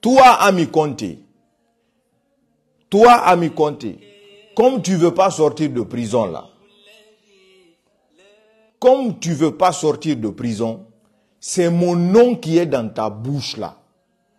Toi, ami Conté, toi, ami Conté, comme tu veux pas sortir de prison là, comme tu veux pas sortir de prison, c'est mon nom qui est dans ta bouche là.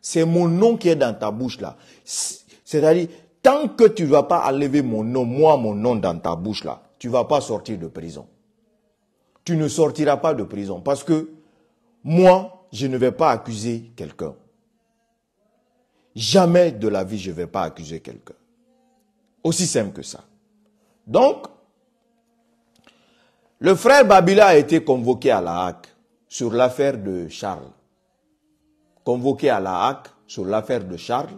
C'est mon nom qui est dans ta bouche là. C'est-à-dire, tant que tu vas pas enlever mon nom, moi, mon nom dans ta bouche là, tu vas pas sortir de prison. Tu ne sortiras pas de prison parce que moi, je ne vais pas accuser quelqu'un. Jamais de la vie, je ne vais pas accuser quelqu'un. Aussi simple que ça. Donc, le frère Babila a été convoqué à la Hague sur l'affaire de Charles. Convoqué à la Hague sur l'affaire de Charles.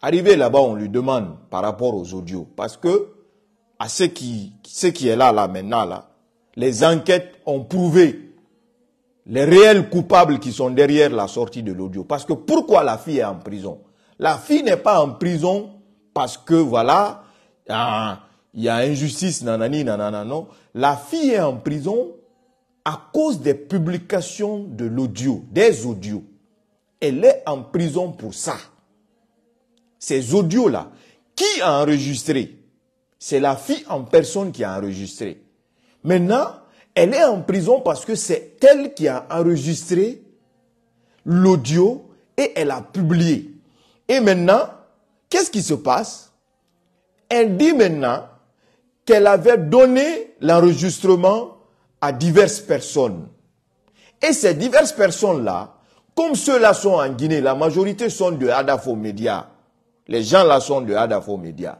Arrivé là-bas, on lui demande par rapport aux audios. Parce que, à ce qui, ce qui est là, là, maintenant, là, les enquêtes ont prouvé les réels coupables qui sont derrière la sortie de l'audio. Parce que pourquoi la fille est en prison La fille n'est pas en prison parce que voilà, ah, il y a injustice, nanani, nanana, non. La fille est en prison à cause des publications de l'audio, des audios. Elle est en prison pour ça. Ces audios-là, qui a enregistré C'est la fille en personne qui a enregistré. Maintenant, elle est en prison parce que c'est elle qui a enregistré l'audio et elle a publié. Et maintenant, qu'est-ce qui se passe Elle dit maintenant qu'elle avait donné l'enregistrement à diverses personnes. Et ces diverses personnes-là, comme ceux-là sont en Guinée, la majorité sont de Adafo Media. Les gens-là sont de Adafo Media.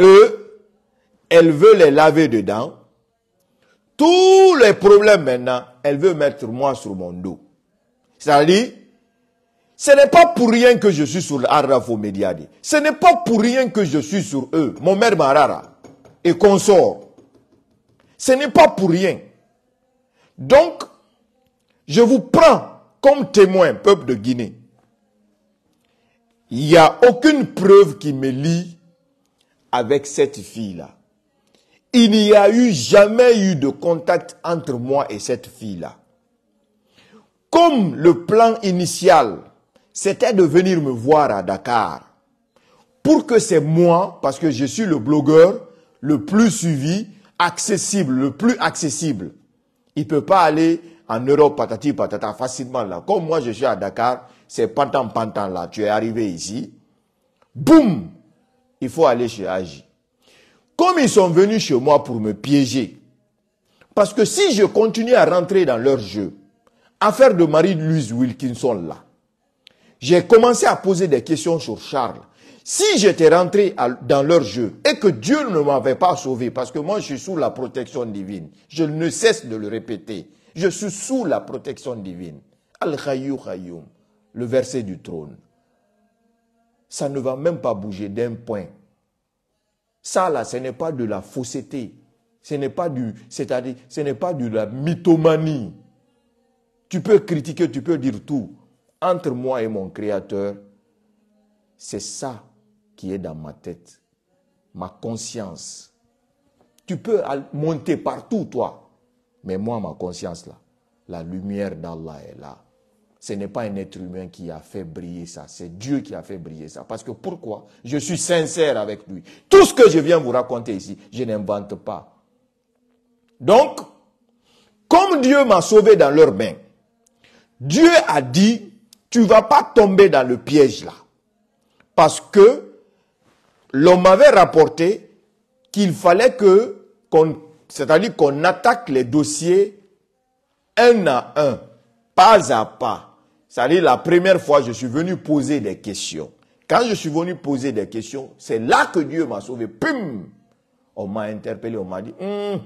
Eux, elle veut les laver dedans. Tous les problèmes maintenant, elle veut mettre moi sur mon dos. C'est-à-dire, ce n'est pas pour rien que je suis sur Arrafo Mediadi. Ce n'est pas pour rien que je suis sur eux, mon mère Marara et consort. Ce n'est pas pour rien. Donc, je vous prends comme témoin, peuple de Guinée. Il n'y a aucune preuve qui me lie avec cette fille-là il n'y a eu jamais eu de contact entre moi et cette fille-là. Comme le plan initial, c'était de venir me voir à Dakar, pour que c'est moi, parce que je suis le blogueur le plus suivi, accessible, le plus accessible. Il ne peut pas aller en Europe patati patata facilement là. Comme moi je suis à Dakar, c'est pantan pantan là. Tu es arrivé ici, boum, il faut aller chez Agi comme ils sont venus chez moi pour me piéger. Parce que si je continue à rentrer dans leur jeu, affaire de Marie-Louise Wilkinson là, j'ai commencé à poser des questions sur Charles. Si j'étais rentré dans leur jeu et que Dieu ne m'avait pas sauvé, parce que moi je suis sous la protection divine, je ne cesse de le répéter, je suis sous la protection divine. al Khayyou, le verset du trône. Ça ne va même pas bouger d'un point ça, là, ce n'est pas de la fausseté. Ce n'est pas du, c'est-à-dire, ce n'est pas de la mythomanie. Tu peux critiquer, tu peux dire tout. Entre moi et mon Créateur, c'est ça qui est dans ma tête, ma conscience. Tu peux monter partout, toi. Mais moi, ma conscience, là, la lumière d'Allah est là ce n'est pas un être humain qui a fait briller ça, c'est Dieu qui a fait briller ça. Parce que pourquoi Je suis sincère avec lui. Tout ce que je viens vous raconter ici, je n'invente pas. Donc, comme Dieu m'a sauvé dans leurs mains, Dieu a dit, tu vas pas tomber dans le piège là. Parce que l'on m'avait rapporté qu'il fallait que, c'est-à-dire qu'on attaque les dossiers un à un, pas à pas. C'est-à-dire, la première fois, je suis venu poser des questions. Quand je suis venu poser des questions, c'est là que Dieu m'a sauvé. Pum On m'a interpellé, on m'a dit, hum!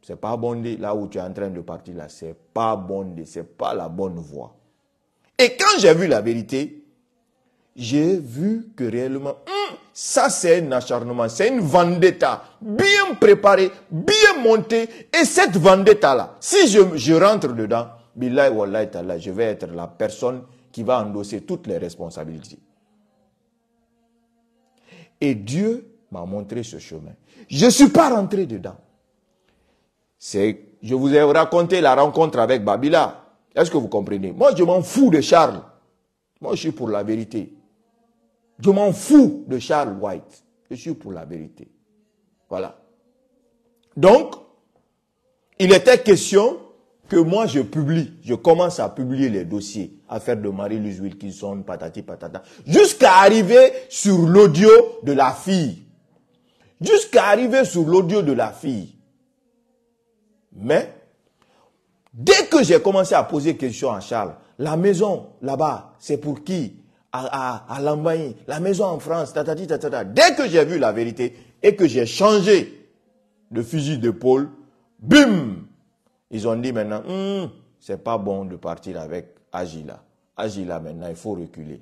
c'est pas bon. Là où tu es en train de partir, là, c'est pas bondé. C'est pas la bonne voie. Et quand j'ai vu la vérité, j'ai vu que réellement, hum! ça c'est un acharnement, c'est une vendetta bien préparée, bien montée. Et cette vendetta-là, si je rentre dedans, je vais être la personne qui va endosser toutes les responsabilités. Et Dieu m'a montré ce chemin. Je ne suis pas rentré dedans. je vous ai raconté la rencontre avec Babila. Est-ce que vous comprenez Moi, je m'en fous de Charles. Moi, je suis pour la vérité. Je m'en fous de Charles White. Je suis pour la vérité. Voilà. Donc, il était question que moi je publie, je commence à publier les dossiers, affaire de Marie-Louise Wilkinson, patati patata, jusqu'à arriver sur l'audio de la fille. Jusqu'à arriver sur l'audio de la fille. Mais, dès que j'ai commencé à poser question à Charles, la maison là-bas, c'est pour qui à, à, la maison en France, tatati, tatata. Dès que j'ai vu la vérité et que j'ai changé de fusil d'épaule, bim, ils ont dit maintenant, hum, c'est pas bon de partir avec Agila. Agila maintenant, il faut reculer.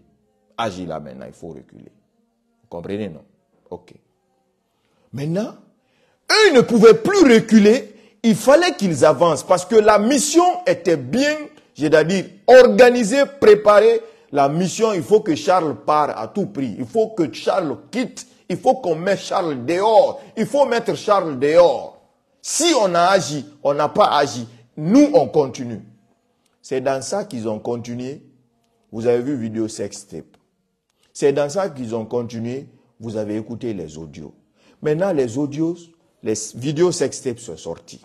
Agila maintenant, il faut reculer. Vous comprenez, non Ok. Maintenant, eux ne pouvaient plus reculer. Il fallait qu'ils avancent parce que la mission était bien, j'ai à dire organisée, préparée. La mission, il faut que Charles parte à tout prix. Il faut que Charles quitte. Il faut qu'on mette Charles dehors. Il faut mettre Charles dehors. Si on a agi, on n'a pas agi. Nous, on continue. C'est dans ça qu'ils ont continué. Vous avez vu vidéo sex C'est dans ça qu'ils ont continué. Vous avez écouté les audios. Maintenant, les audios, les vidéos sex sont sortis.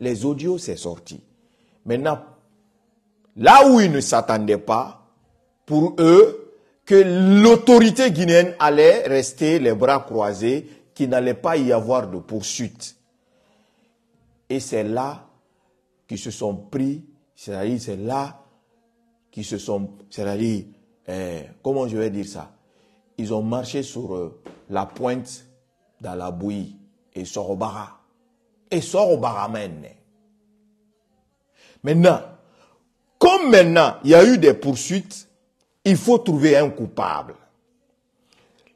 Les audios, c'est sorti. Maintenant, là où ils ne s'attendaient pas, pour eux, que l'autorité guinéenne allait rester les bras croisés, qu'il n'allait pas y avoir de poursuite. Et c'est là qu'ils se sont pris, c'est-à-dire c'est là qu'ils se sont, c'est-à-dire, eh, comment je vais dire ça Ils ont marché sur euh, la pointe dans la bouillie et Sorobara. Et au menne. Maintenant, comme maintenant il y a eu des poursuites, il faut trouver un coupable.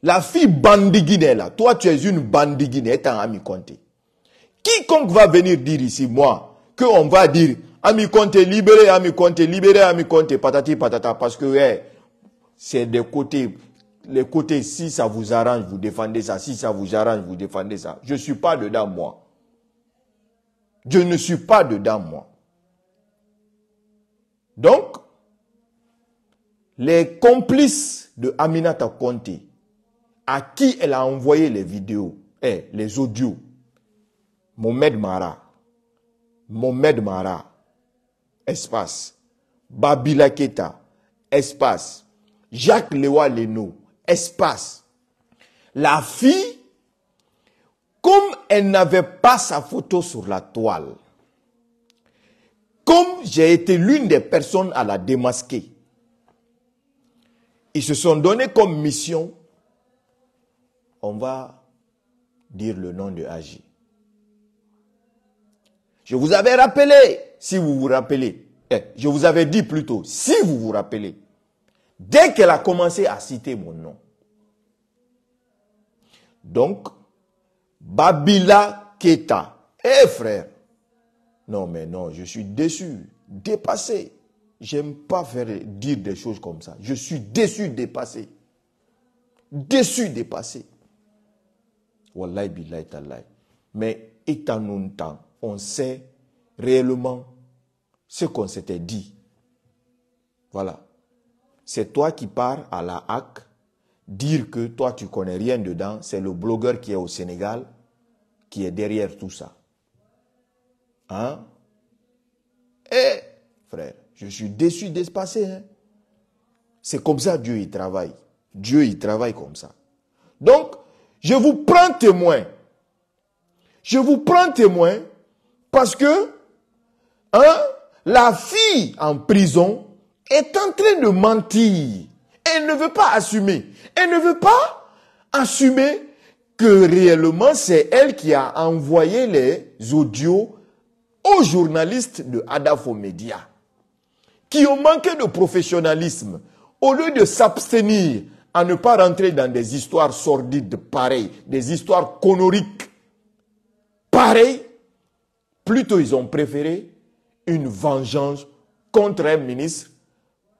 La fille bandiguine, là, toi tu es une tu elle un ami compté. Quiconque va venir dire ici, moi, qu'on va dire, Ami Conte libéré, Ami Conte libéré, Ami Conte patati patata, parce que c'est des côtés, les côtés, si ça vous arrange, vous défendez ça, si ça vous arrange, vous défendez ça. Je ne suis pas dedans, moi. Je ne suis pas dedans, moi. Donc, les complices de Aminata Conte, à qui elle a envoyé les vidéos, et eh, les audios, Mohamed Mara. Mohamed Mara. Espace. Babila Keta. Espace. Jacques Lewa Leno. Espace. La fille, comme elle n'avait pas sa photo sur la toile, comme j'ai été l'une des personnes à la démasquer, ils se sont donnés comme mission, on va dire le nom de Agi. Je vous avais rappelé, si vous vous rappelez. Eh, je vous avais dit plus tôt, si vous vous rappelez. Dès qu'elle a commencé à citer mon nom. Donc, Babila Keta. Eh frère, non mais non, je suis déçu, dépassé. J'aime pas faire dire des choses comme ça. Je suis déçu, dépassé. Déçu, dépassé. Wallahi billahi Mais étant on sait réellement ce qu'on s'était dit. Voilà. C'est toi qui pars à la haque dire que toi tu connais rien dedans, c'est le blogueur qui est au Sénégal qui est derrière tout ça. Hein? Eh, frère, je suis déçu d'espacer. Hein. C'est comme ça Dieu il travaille. Dieu il travaille comme ça. Donc, je vous prends témoin. Je vous prends témoin parce que la fille en prison est en train de mentir. Elle ne veut pas assumer. Elle ne veut pas assumer que réellement c'est elle qui a envoyé les audios aux journalistes de Adafo Media, qui ont manqué de professionnalisme. Au lieu de s'abstenir à ne pas rentrer dans des histoires sordides pareilles, des histoires conoriques pareilles, plutôt ils ont préféré une vengeance contre un ministre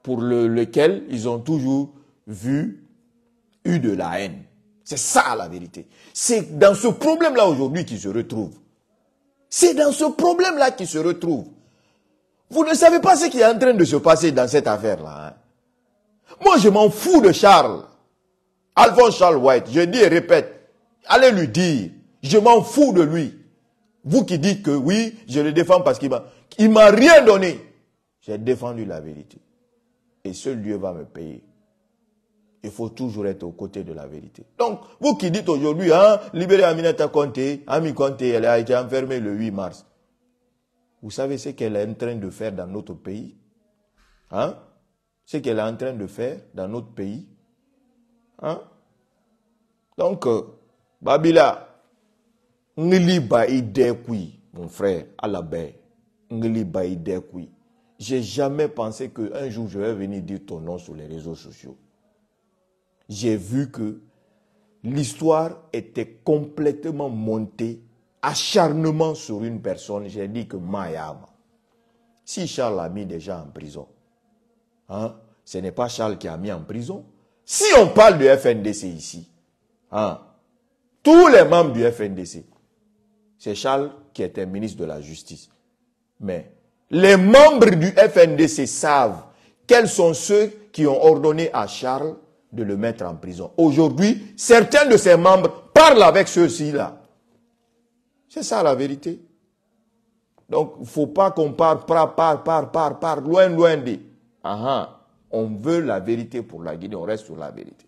pour lequel ils ont toujours vu eu de la haine. C'est ça la vérité. C'est dans ce problème-là aujourd'hui qu'ils se retrouvent. C'est dans ce problème-là qu'ils se retrouvent. Vous ne savez pas ce qui est en train de se passer dans cette affaire-là. Hein. Moi, je m'en fous de Charles. Alphonse Charles White, je dis et répète, allez lui dire, je m'en fous de lui. Vous qui dites que oui, je le défends parce qu'il m'a, il m'a rien donné. J'ai défendu la vérité. Et ce Dieu va me payer. Il faut toujours être aux côtés de la vérité. Donc, vous qui dites aujourd'hui, hein, libérer Aminata Conté, Ami Conté, elle a été enfermée le 8 mars. Vous savez ce qu'elle est en train de faire dans notre pays? Hein? Ce qu'elle est en train de faire dans notre pays? Hein? Donc, euh, Babila, Ngli Idekui, mon frère, à la baie. J'ai jamais pensé qu'un jour je vais venir dire ton nom sur les réseaux sociaux. J'ai vu que l'histoire était complètement montée, acharnement sur une personne. J'ai dit que Mayama. Si Charles a mis déjà en prison, hein, ce n'est pas Charles qui a mis en prison. Si on parle du FNDC ici, hein, tous les membres du FNDC, c'est Charles qui était ministre de la Justice. Mais les membres du FNDC savent quels sont ceux qui ont ordonné à Charles de le mettre en prison. Aujourd'hui, certains de ses membres parlent avec ceux-ci-là. C'est ça la vérité. Donc, il ne faut pas qu'on parle par, par, par, par, loin, loin des. Ah, ah, on veut la vérité pour la Guinée, on reste sur la vérité.